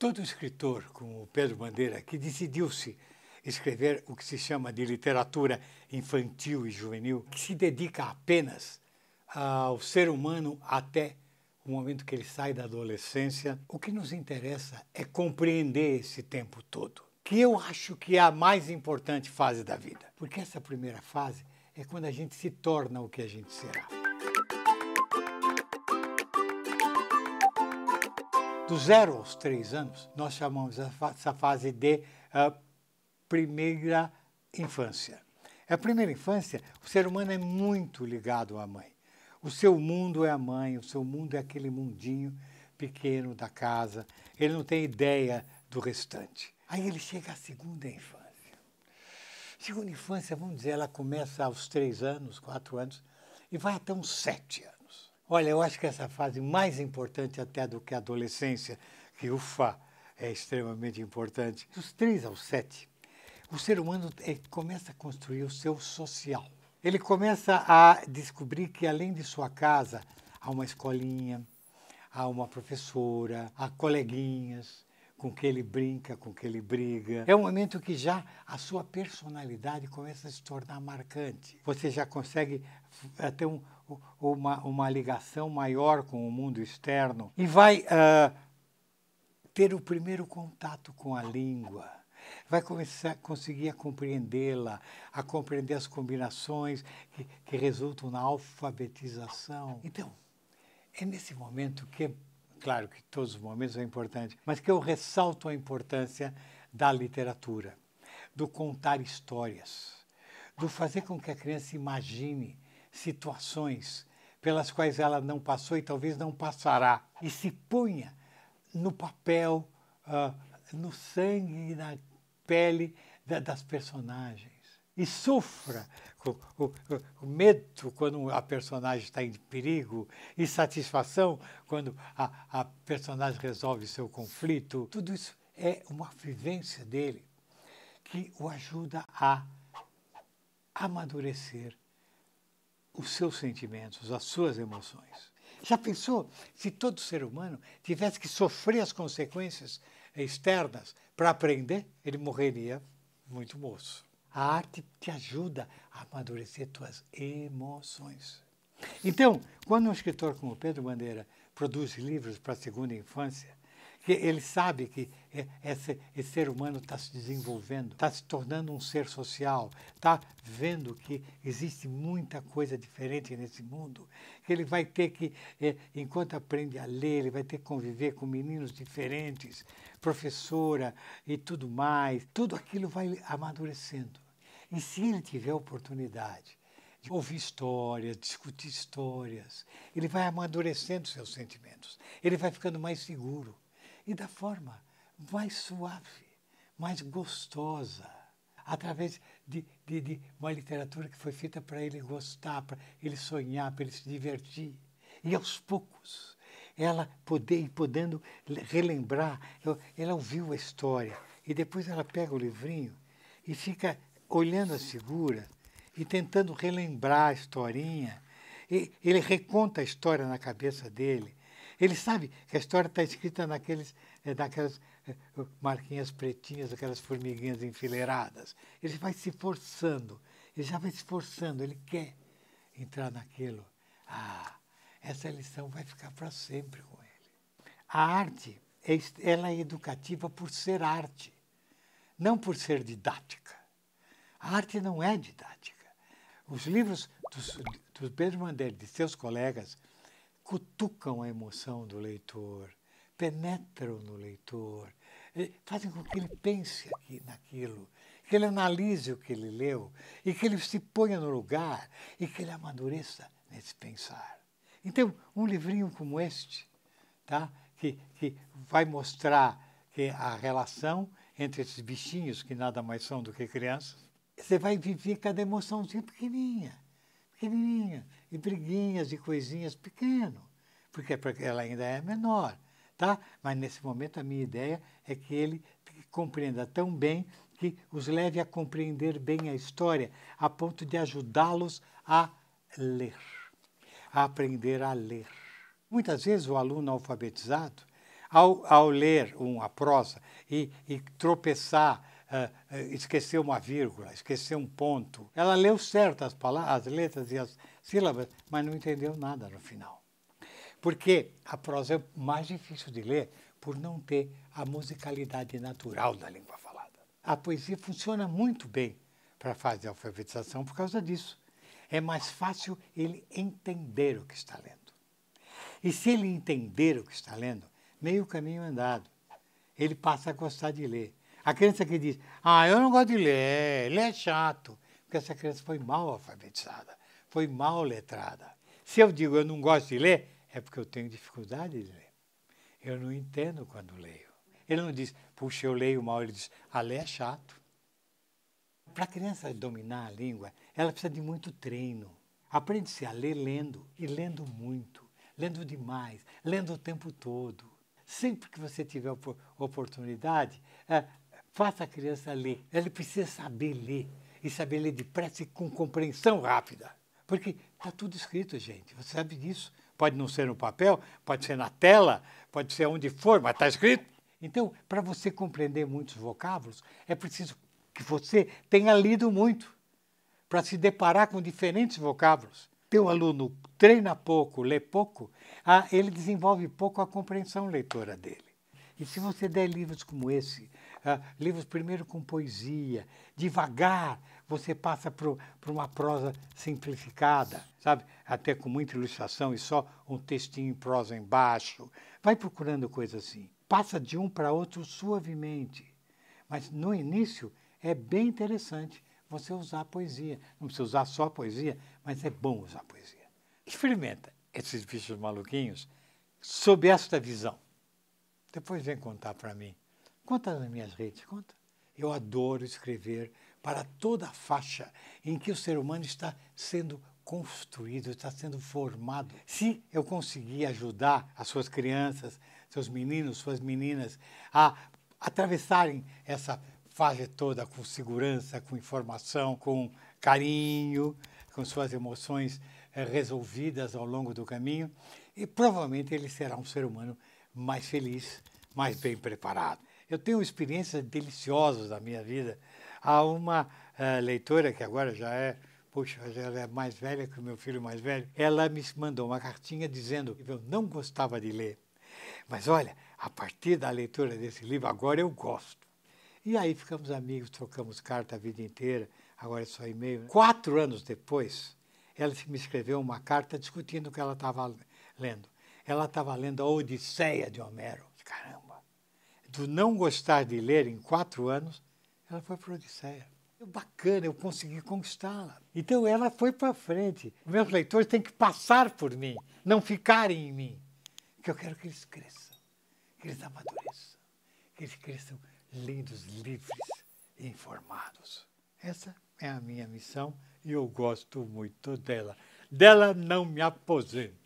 Todo escritor, como o Pedro Bandeira, que decidiu-se escrever o que se chama de literatura infantil e juvenil, que se dedica apenas ao ser humano até o momento que ele sai da adolescência, o que nos interessa é compreender esse tempo todo, que eu acho que é a mais importante fase da vida, porque essa primeira fase é quando a gente se torna o que a gente será. do zero aos três anos, nós chamamos essa fase de uh, primeira infância. A primeira infância, o ser humano é muito ligado à mãe. O seu mundo é a mãe, o seu mundo é aquele mundinho pequeno da casa. Ele não tem ideia do restante. Aí ele chega à segunda infância. Segunda infância, vamos dizer, ela começa aos três anos, quatro anos, e vai até uns sete anos. Olha, eu acho que essa fase mais importante até do que a adolescência, que ufa, é extremamente importante, dos 3 aos 7, o ser humano é, começa a construir o seu social. Ele começa a descobrir que além de sua casa, há uma escolinha, há uma professora, há coleguinhas, com que ele brinca, com que ele briga. É um momento que já a sua personalidade começa a se tornar marcante. Você já consegue eh, ter um, uma, uma ligação maior com o mundo externo e vai uh, ter o primeiro contato com a língua. Vai começar a conseguir a compreendê-la, a compreender as combinações que, que resultam na alfabetização. Então, é nesse momento que é Claro que todos os momentos são importantes, mas que eu ressalto a importância da literatura, do contar histórias, do fazer com que a criança imagine situações pelas quais ela não passou e talvez não passará, e se punha no papel, uh, no sangue e na pele da, das personagens e sofra o, o, o medo quando a personagem está em perigo, e satisfação quando a, a personagem resolve seu conflito. Tudo isso é uma vivência dele que o ajuda a amadurecer os seus sentimentos, as suas emoções. Já pensou se todo ser humano tivesse que sofrer as consequências externas para aprender? Ele morreria muito moço. A arte te ajuda a amadurecer tuas emoções. Então, quando um escritor como Pedro Bandeira produz livros para a segunda infância, ele sabe que é, esse, esse ser humano está se desenvolvendo, está se tornando um ser social, está vendo que existe muita coisa diferente nesse mundo. Ele vai ter que, é, enquanto aprende a ler, ele vai ter que conviver com meninos diferentes, professora e tudo mais. Tudo aquilo vai amadurecendo. E se ele tiver oportunidade de ouvir histórias, discutir histórias, ele vai amadurecendo seus sentimentos, ele vai ficando mais seguro e da forma mais suave, mais gostosa, através de, de, de uma literatura que foi feita para ele gostar, para ele sonhar, para ele se divertir. E aos poucos, ela poder, podendo relembrar, ela ouviu a história e depois ela pega o livrinho e fica olhando a figura e tentando relembrar a historinha. E ele reconta a história na cabeça dele ele sabe que a história está escrita naqueles, eh, naquelas eh, marquinhas pretinhas, aquelas formiguinhas enfileiradas. Ele vai se forçando, ele já vai se forçando, ele quer entrar naquilo. Ah, essa lição vai ficar para sempre com ele. A arte, é ela é educativa por ser arte, não por ser didática. A arte não é didática. Os livros dos, dos Pedro Mandelli, de seus colegas, cutucam a emoção do leitor, penetram no leitor, eh, fazem com que ele pense aqui, naquilo, que ele analise o que ele leu e que ele se ponha no lugar e que ele amadureça nesse pensar. Então, um livrinho como este, tá? que, que vai mostrar que a relação entre esses bichinhos, que nada mais são do que crianças, você vai viver cada emoçãozinha pequenininha, pequenininha e briguinhas e coisinhas pequeno, porque ela ainda é menor, tá? Mas nesse momento a minha ideia é que ele compreenda tão bem que os leve a compreender bem a história, a ponto de ajudá-los a ler, a aprender a ler. Muitas vezes o aluno alfabetizado, ao, ao ler uma prosa e, e tropeçar ah, eh, esqueceu uma vírgula, esqueceu um ponto. Ela leu certo as, palavras, as letras e as sílabas, mas não entendeu nada no final. Porque a prosa é mais difícil de ler por não ter a musicalidade natural da língua falada. A poesia funciona muito bem para a fase de alfabetização por causa disso. É mais fácil ele entender o que está lendo. E se ele entender o que está lendo, meio caminho andado. Ele passa a gostar de ler a criança que diz, ah, eu não gosto de ler, ler é chato, porque essa criança foi mal alfabetizada, foi mal letrada. Se eu digo eu não gosto de ler, é porque eu tenho dificuldade de ler. Eu não entendo quando leio. Ele não diz, puxa, eu leio mal, ele diz, a ah, ler é chato. Para a criança dominar a língua, ela precisa de muito treino. Aprende-se a ler lendo, e lendo muito, lendo demais, lendo o tempo todo. Sempre que você tiver oportunidade, é, Faça a criança ler. Ela precisa saber ler. E saber ler depressa e com compreensão rápida. Porque está tudo escrito, gente. Você sabe disso. Pode não ser no papel, pode ser na tela, pode ser onde for, mas está escrito. Então, para você compreender muitos vocábulos, é preciso que você tenha lido muito para se deparar com diferentes vocábulos. Teu aluno treina pouco, lê pouco, ah, ele desenvolve pouco a compreensão leitora dele. E se você der livros como esse, uh, livros primeiro com poesia, devagar você passa para uma prosa simplificada, sabe? Até com muita ilustração e só um textinho em prosa embaixo. Vai procurando coisa assim. Passa de um para outro suavemente. Mas no início é bem interessante você usar poesia. Não precisa usar só poesia, mas é bom usar poesia. Experimenta esses bichos maluquinhos sob esta visão. Depois vem contar para mim. Conta nas minhas redes, conta. Eu adoro escrever para toda a faixa em que o ser humano está sendo construído, está sendo formado. Se eu conseguir ajudar as suas crianças, seus meninos, suas meninas a atravessarem essa fase toda com segurança, com informação, com carinho, com suas emoções eh, resolvidas ao longo do caminho, e provavelmente ele será um ser humano mais feliz, mais bem preparado. Eu tenho experiências deliciosas da minha vida. Há uma uh, leitora que agora já é, poxa, ela é mais velha que o meu filho mais velho. Ela me mandou uma cartinha dizendo que eu não gostava de ler. Mas olha, a partir da leitura desse livro, agora eu gosto. E aí ficamos amigos, trocamos carta a vida inteira, agora é só e-mail. Quatro anos depois, ela me escreveu uma carta discutindo o que ela estava lendo ela estava tá lendo a Odisseia de Homero. Caramba! Do não gostar de ler em quatro anos, ela foi para a Odisseia. Bacana, eu consegui conquistá-la. Então ela foi para frente. Meus leitores têm que passar por mim, não ficarem em mim. que eu quero que eles cresçam, que eles amadureçam, que eles cresçam lindos, livres e informados. Essa é a minha missão e eu gosto muito dela. Dela não me aposento.